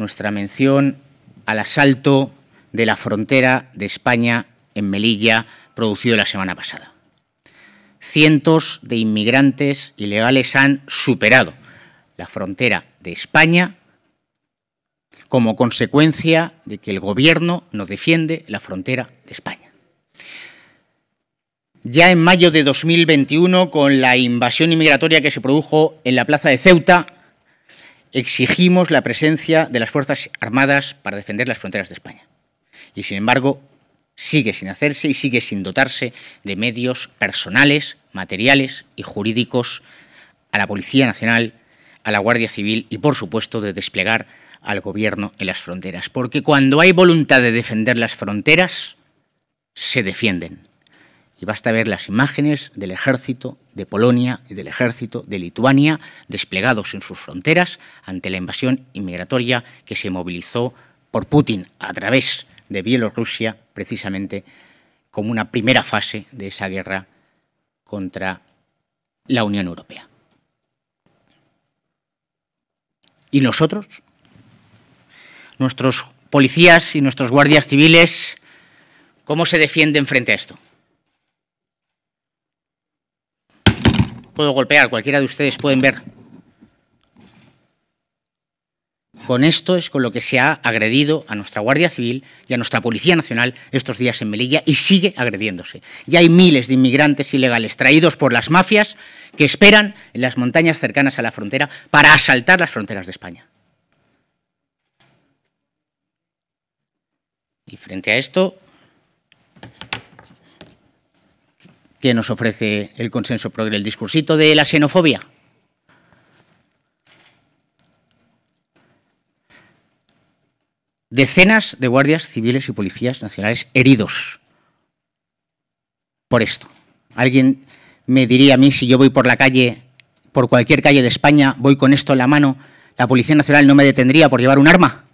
nuestra mención al asalto de la frontera de España en Melilla producido la semana pasada. Cientos de inmigrantes ilegales han superado la frontera de España como consecuencia de que el Gobierno no defiende la frontera de España. Ya en mayo de 2021, con la invasión inmigratoria que se produjo en la plaza de Ceuta, exigimos la presencia de las Fuerzas Armadas para defender las fronteras de España. Y sin embargo, sigue sin hacerse y sigue sin dotarse de medios personales, materiales y jurídicos a la Policía Nacional, a la Guardia Civil y, por supuesto, de desplegar al gobierno en las fronteras. Porque cuando hay voluntad de defender las fronteras, se defienden. Y basta ver las imágenes del ejército de Polonia y del ejército de Lituania desplegados en sus fronteras ante la invasión inmigratoria que se movilizó por Putin a través de Bielorrusia, precisamente como una primera fase de esa guerra contra la Unión Europea. ¿Y nosotros? Nuestros policías y nuestros guardias civiles, ¿cómo se defienden frente a esto? puedo golpear, cualquiera de ustedes pueden ver. Con esto es con lo que se ha agredido a nuestra Guardia Civil y a nuestra Policía Nacional estos días en Melilla y sigue agrediéndose. Ya hay miles de inmigrantes ilegales traídos por las mafias que esperan en las montañas cercanas a la frontera para asaltar las fronteras de España. Y frente a esto, que nos ofrece el consenso progre, el discursito de la xenofobia. Decenas de guardias civiles y policías nacionales heridos por esto. Alguien me diría a mí si yo voy por la calle, por cualquier calle de España, voy con esto en la mano, la Policía Nacional no me detendría por llevar un arma.